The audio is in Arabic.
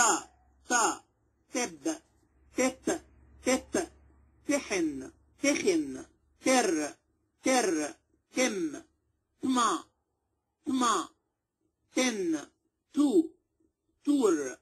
تا تا تب ست سحن تحن سر تر تر تم تما تما تن تو تور